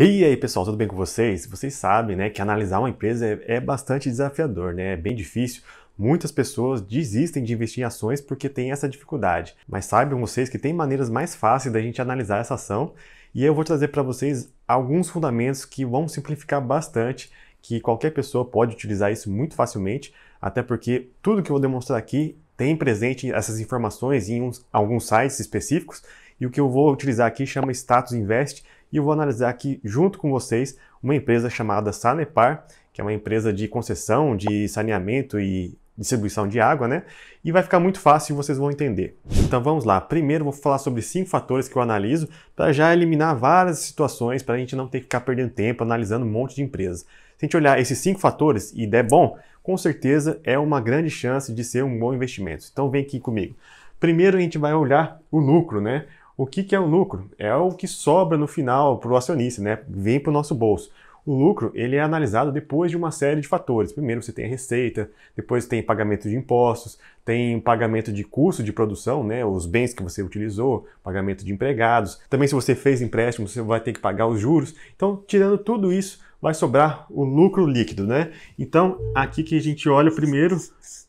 E aí, pessoal, tudo bem com vocês? Vocês sabem, né, que analisar uma empresa é, é, bastante desafiador, né? É bem difícil. Muitas pessoas desistem de investir em ações porque tem essa dificuldade. Mas saibam vocês que tem maneiras mais fáceis da gente analisar essa ação, e eu vou trazer para vocês alguns fundamentos que vão simplificar bastante, que qualquer pessoa pode utilizar isso muito facilmente, até porque tudo que eu vou demonstrar aqui tem presente essas informações em uns, alguns sites específicos, e o que eu vou utilizar aqui chama Status Invest, e eu vou analisar aqui junto com vocês uma empresa chamada Sanepar, que é uma empresa de concessão, de saneamento e distribuição de água, né? E vai ficar muito fácil e vocês vão entender. Então vamos lá. Primeiro vou falar sobre cinco fatores que eu analiso para já eliminar várias situações para a gente não ter que ficar perdendo tempo analisando um monte de empresas. Se a gente olhar esses cinco fatores e der bom, com certeza é uma grande chance de ser um bom investimento. Então vem aqui comigo. Primeiro a gente vai olhar o lucro, né? O que, que é o lucro? É o que sobra no final para o acionista, né? Vem para o nosso bolso. O lucro ele é analisado depois de uma série de fatores. Primeiro você tem a receita, depois tem pagamento de impostos, tem pagamento de custo de produção, né, os bens que você utilizou, pagamento de empregados. Também se você fez empréstimo, você vai ter que pagar os juros. Então, tirando tudo isso, vai sobrar o lucro líquido, né? Então, aqui que a gente olha primeiro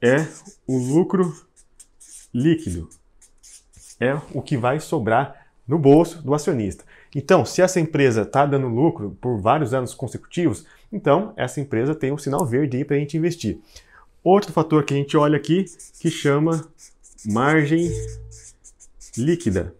é o lucro líquido é o que vai sobrar no bolso do acionista. Então, se essa empresa está dando lucro por vários anos consecutivos, então essa empresa tem um sinal verde para a gente investir. Outro fator que a gente olha aqui que chama margem líquida.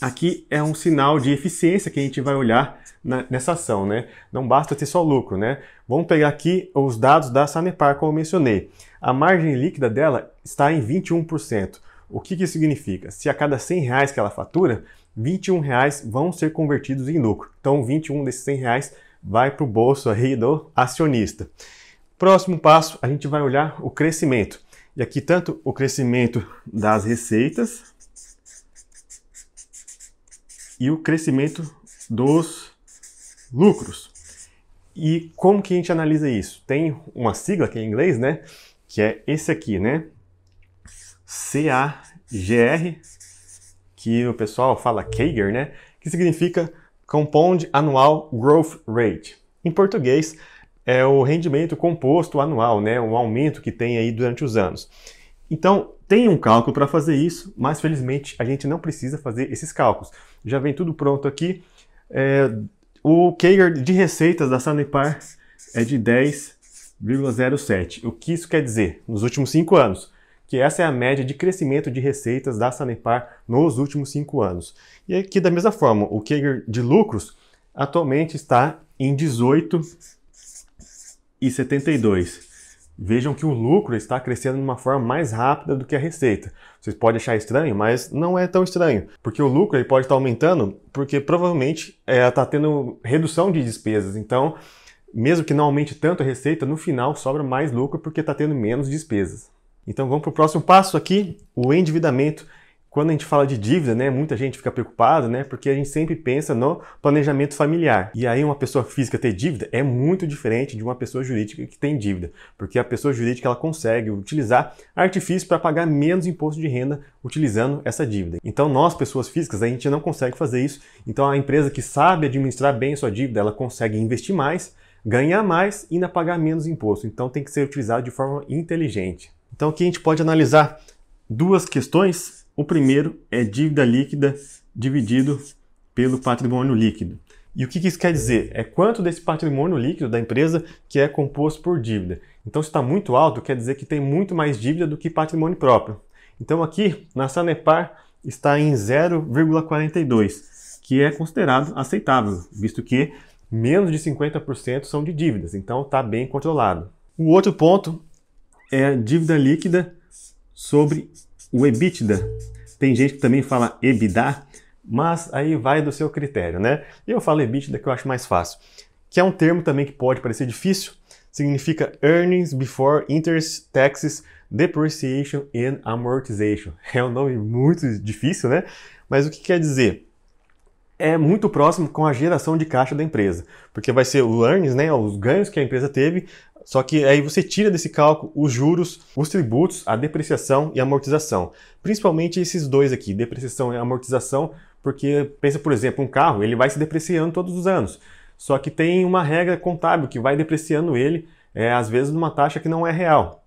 Aqui é um sinal de eficiência que a gente vai olhar na, nessa ação, né? Não basta ter só lucro, né? Vamos pegar aqui os dados da Sanepar, como eu mencionei. A margem líquida dela está em 21%. O que, que isso significa? Se a cada 100 reais que ela fatura, 21 reais vão ser convertidos em lucro. Então, 21 desses 100 reais vai para o bolso aí do acionista. Próximo passo, a gente vai olhar o crescimento. E aqui tanto o crescimento das receitas e o crescimento dos lucros. E como que a gente analisa isso? Tem uma sigla que é em inglês, né? Que é esse aqui, né? CAGR, que o pessoal fala CAGR, né? Que significa Compound Annual Growth Rate. Em português, é o rendimento composto anual, né? Um aumento que tem aí durante os anos. Então, tem um cálculo para fazer isso, mas felizmente a gente não precisa fazer esses cálculos. Já vem tudo pronto aqui. É, o CAGR de receitas da Sanepar é de 10,07. O que isso quer dizer? Nos últimos cinco anos, que essa é a média de crescimento de receitas da Sanepar nos últimos cinco anos. E aqui, é da mesma forma, o CAGR de lucros atualmente está em 18,72. e Vejam que o lucro está crescendo de uma forma mais rápida do que a receita. Vocês podem achar estranho, mas não é tão estranho, porque o lucro ele pode estar aumentando, porque provavelmente é, eh, está tendo redução de despesas. Então, mesmo que não aumente tanto a receita, no final sobra mais lucro porque está tendo menos despesas. Então vamos para o próximo passo aqui, o endividamento. Quando a gente fala de dívida, né, muita gente fica preocupada, né, porque a gente sempre pensa no planejamento familiar. E aí uma pessoa física ter dívida é muito diferente de uma pessoa jurídica que tem dívida, porque a pessoa jurídica ela consegue utilizar artifícios para pagar menos imposto de renda utilizando essa dívida. Então nós pessoas físicas a gente não consegue fazer isso. Então a empresa que sabe administrar bem a sua dívida, ela consegue investir mais, ganhar mais e ainda pagar menos imposto. Então tem que ser utilizado de forma inteligente. Então aqui a gente pode analisar duas questões. O primeiro é dívida líquida dividido pelo patrimônio líquido. E o que isso quer dizer? É quanto desse patrimônio líquido da empresa que é composto por dívida. Então, se está muito alto, quer dizer que tem muito mais dívida do que patrimônio próprio. Então, aqui na Sanepar está em 0,42, que é considerado aceitável, visto que menos de 50% são de dívidas, então está bem controlado. O outro ponto é a dívida líquida sobre o EBITDA. Tem gente que também fala EBITDA, mas aí vai do seu critério, né? Eu falo EBITDA que eu acho mais fácil, que é um termo também que pode parecer difícil, significa Earnings Before Interest, Taxes, Depreciation and Amortization. É um nome muito difícil, né? Mas o que quer dizer? É muito próximo com a geração de caixa da empresa, porque vai ser o earnings, né, os ganhos que a empresa teve, só que aí você tira desse cálculo os juros, os tributos, a depreciação e a amortização. Principalmente esses dois aqui, depreciação e amortização, porque pensa, por exemplo, um carro, ele vai se depreciando todos os anos. Só que tem uma regra contábil que vai depreciando ele, é, às vezes numa taxa que não é real,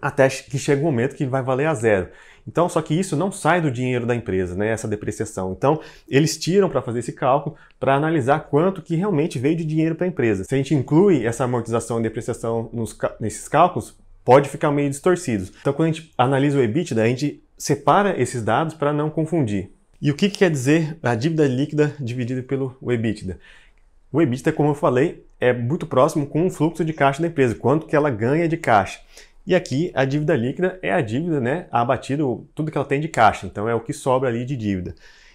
até que chega um momento que ele vai valer a zero. Então, só que isso não sai do dinheiro da empresa, né? Essa depreciação. Então, eles tiram para fazer esse cálculo para analisar quanto que realmente veio de dinheiro para a empresa. Se a gente inclui essa amortização e depreciação nos, nesses cálculos, pode ficar meio distorcido. Então, quando a gente analisa o EBITDA, a gente separa esses dados para não confundir. E o que, que quer dizer a dívida líquida dividida pelo EBITDA? O EBITDA, como eu falei, é muito próximo com o fluxo de caixa da empresa, quanto que ela ganha de caixa. E aqui a dívida líquida é a dívida, né, abatida, tudo que ela tem de caixa, então é o que sobra ali de dívida.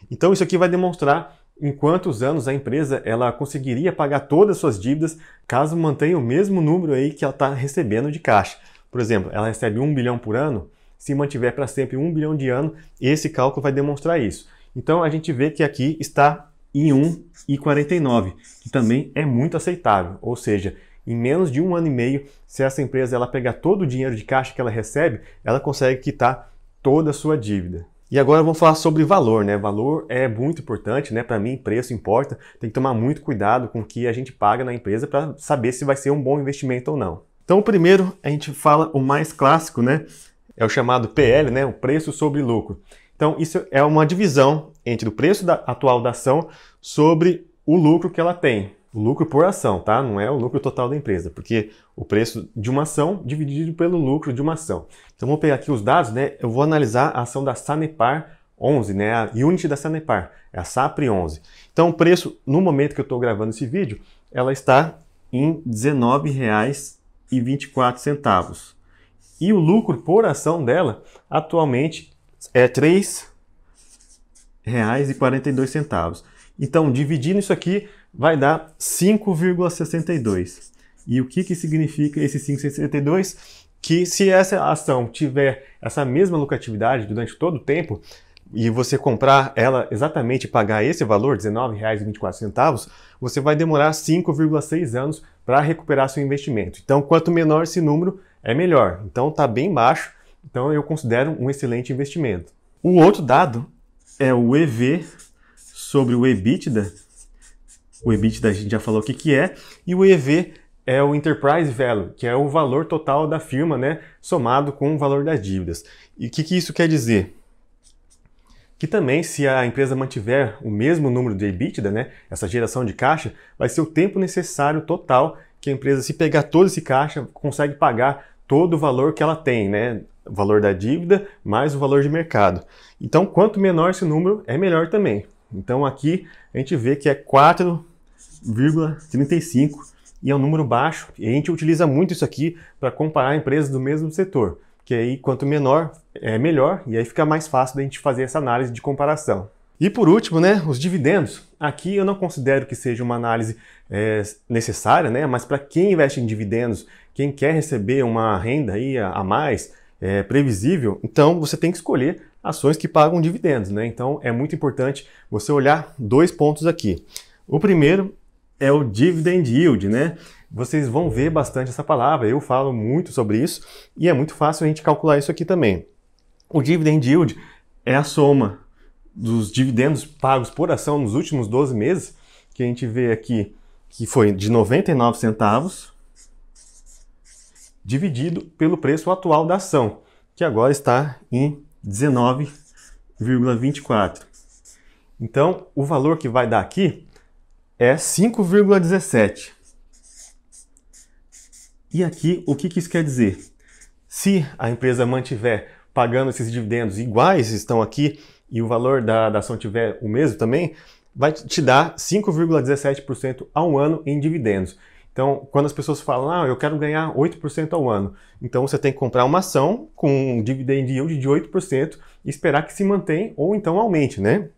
Então isso aqui vai demonstrar em quantos anos a empresa ela conseguiria pagar todas as suas dívidas caso mantenha o mesmo número aí que ela está recebendo de caixa. Por exemplo, ela recebe 1 bilhão por ano, se mantiver para sempre 1 bilhão de ano, esse cálculo vai demonstrar isso. Então a gente vê que aqui está em 1,49, que também é muito aceitável, ou seja, em menos de um ano e meio, se essa empresa ela pegar todo o dinheiro de caixa que ela recebe, ela consegue quitar toda a sua dívida. E agora vamos falar sobre valor, né? Valor é muito importante, né? Para mim, preço importa. Tem que tomar muito cuidado com o que a gente paga na empresa para saber se vai ser um bom investimento ou não. Então, primeiro a gente fala o mais clássico, né? É o chamado PL, né? O preço sobre lucro. Então, isso é uma divisão entre o preço da, atual da ação sobre o lucro que ela tem. O lucro por ação, tá? Não é o lucro total da empresa, porque o preço de uma ação dividido pelo lucro de uma ação. Então vamos pegar aqui os dados, né? Eu vou analisar a ação da Sanepar 11, né? A unit da Sanepar, é a Sapr 11. Então o preço, no momento que eu estou gravando esse vídeo, ela está em R$19,24. E o lucro por ação dela atualmente é R$3,42. Então, dividindo isso aqui, vai dar 5,62. E o que, que significa esse 5,62? Que se essa ação tiver essa mesma lucratividade durante todo o tempo, e você comprar ela exatamente e pagar esse valor, R$19,24, você vai demorar 5,6 anos para recuperar seu investimento. Então, quanto menor esse número, é melhor. Então, está bem baixo, então eu considero um excelente investimento. O outro dado é o EV sobre o EBITDA, o EBITDA a gente já falou o que, que é, e o EV é o Enterprise Value, que é o valor total da firma, né, somado com o valor das dívidas. E o que, que isso quer dizer? que também, se a empresa mantiver o mesmo número de EBITDA, né, essa geração de caixa, vai ser o tempo necessário total que a empresa, se pegar todo esse caixa, consegue pagar todo o valor que ela tem, né, o valor da dívida mais o valor de mercado. Então, quanto menor esse número, é melhor também. Então, aqui a gente vê que é 4 0,35 e é um número baixo. E a gente utiliza muito isso aqui para comparar empresas do mesmo setor, que aí quanto menor é melhor e aí fica mais fácil da gente fazer essa análise de comparação. E por último, né, os dividendos. Aqui eu não considero que seja uma análise é, necessária, né, mas para quem investe em dividendos, quem quer receber uma renda aí a, a mais, é, previsível, então você tem que escolher ações que pagam dividendos. Né? Então é muito importante você olhar dois pontos aqui. O primeiro é o dividend yield, né? Vocês vão ver bastante essa palavra, eu falo muito sobre isso e é muito fácil a gente calcular isso aqui também. O dividend yield é a soma dos dividendos pagos por ação nos últimos 12 meses, que a gente vê aqui que foi de 99 centavos dividido pelo preço atual da ação, que agora está em 19,24. Então, o valor que vai dar aqui é 5,17. E aqui, o que, isso quer dizer? Se a empresa mantiver pagando esses dividendos iguais, estão aqui, e o valor da, da ação tiver o mesmo também, vai te dar 5,17% ao ano em dividendos. Então, quando as pessoas falam, ah, eu quero ganhar 8% ao ano, então você tem que comprar uma ação com um dividend yield de 8% e esperar que se mantém ou então aumente, né?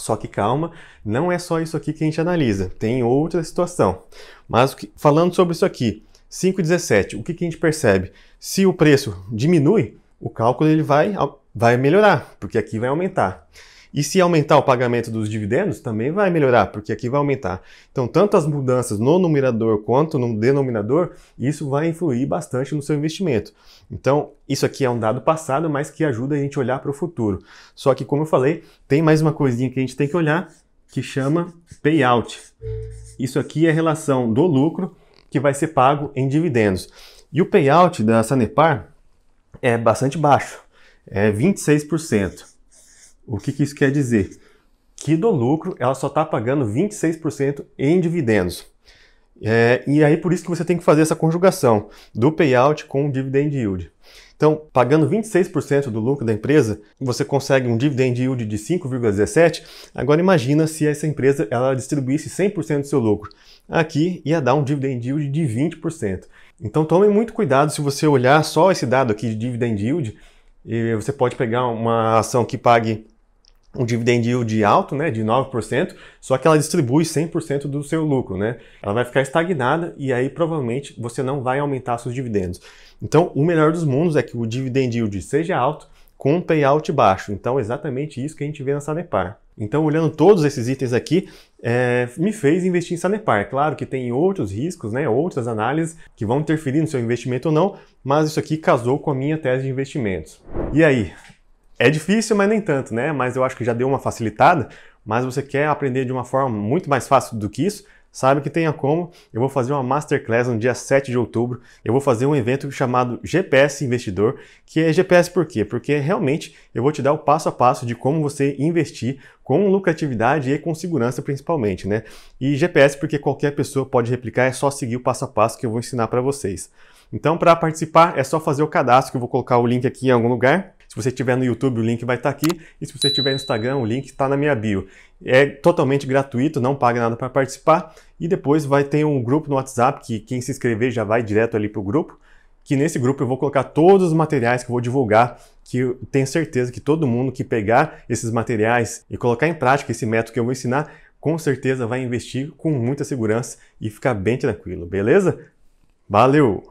Só que calma, não é só isso aqui que a gente analisa, tem outra situação. Mas falando sobre isso aqui, 5,17, o que, que a gente percebe? Se o preço diminui, o cálculo ele vai, vai melhorar, porque aqui vai aumentar. E se aumentar o pagamento dos dividendos, também vai melhorar, porque aqui vai aumentar. Então, tanto as mudanças no numerador quanto no denominador, isso vai influir bastante no seu investimento. Então, isso aqui é um dado passado, mas que ajuda a gente a olhar para o futuro. Só que, como eu falei, tem mais uma coisinha que a gente tem que olhar, que chama payout. Isso aqui é a relação do lucro que vai ser pago em dividendos. E o payout da Sanepar é bastante baixo, é 26%. O que, que isso quer dizer? Que do lucro ela só está pagando 26% em dividendos. É, e aí por isso que você tem que fazer essa conjugação do payout com o dividend yield. Então, pagando 26% do lucro da empresa, você consegue um dividend yield de 5,17. Agora imagina se essa empresa ela distribuísse 100% do seu lucro. Aqui ia dar um dividend yield de 20%. Então tome muito cuidado se você olhar só esse dado aqui de dividend yield, você pode pegar uma ação que pague um dividend yield alto, né, de 9%, só que ela distribui 100% do seu lucro, né? Ela vai ficar estagnada e aí provavelmente você não vai aumentar seus dividendos. Então, o melhor dos mundos é que o dividend yield seja alto com um payout baixo. Então, exatamente isso que a gente vê na Sanepar. Então, olhando todos esses itens aqui, é, me fez investir em Sanepar. Claro que tem outros riscos, né, outras análises que vão interferir no seu investimento ou não, mas isso aqui casou com a minha tese de investimentos. E aí, é difícil, mas nem tanto, né? Mas eu acho que já deu uma facilitada. Mas você quer aprender de uma forma muito mais fácil do que isso? Sabe que tenha como. Eu vou fazer uma masterclass no dia 7 de outubro. Eu vou fazer um evento chamado GPS Investidor, que é GPS por quê? Porque realmente eu vou te dar o passo a passo de como você investir com lucratividade e com segurança principalmente, né? E GPS porque qualquer pessoa pode replicar, é só seguir o passo a passo que eu vou ensinar para vocês. Então, para participar, é só fazer o cadastro, que eu vou colocar o link aqui em algum lugar se você estiver no YouTube, o link vai estar tá aqui. E se você estiver no Instagram, o link está na minha bio. É totalmente gratuito, não paga nada para participar. E depois vai ter um grupo no WhatsApp que quem se inscrever já vai direto ali para o grupo. Que nesse grupo eu vou colocar todos os materiais que eu vou divulgar, que eu tenho certeza que todo mundo que pegar esses materiais e colocar em prática esse método que eu vou ensinar, com certeza vai investir com muita segurança e ficar bem tranquilo, beleza? Valeu!